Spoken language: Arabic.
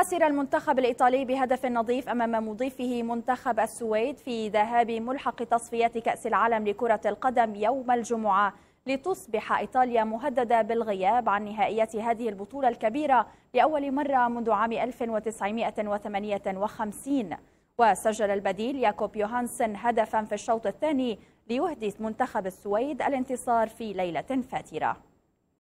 خسر المنتخب الإيطالي بهدف نظيف أمام مضيفه منتخب السويد في ذهاب ملحق تصفيات كأس العالم لكرة القدم يوم الجمعة لتصبح إيطاليا مهددة بالغياب عن نهائيات هذه البطولة الكبيرة لأول مرة منذ عام 1958 وسجل البديل ياكوب يوهانسن هدفا في الشوط الثاني ليهدث منتخب السويد الانتصار في ليلة فاترة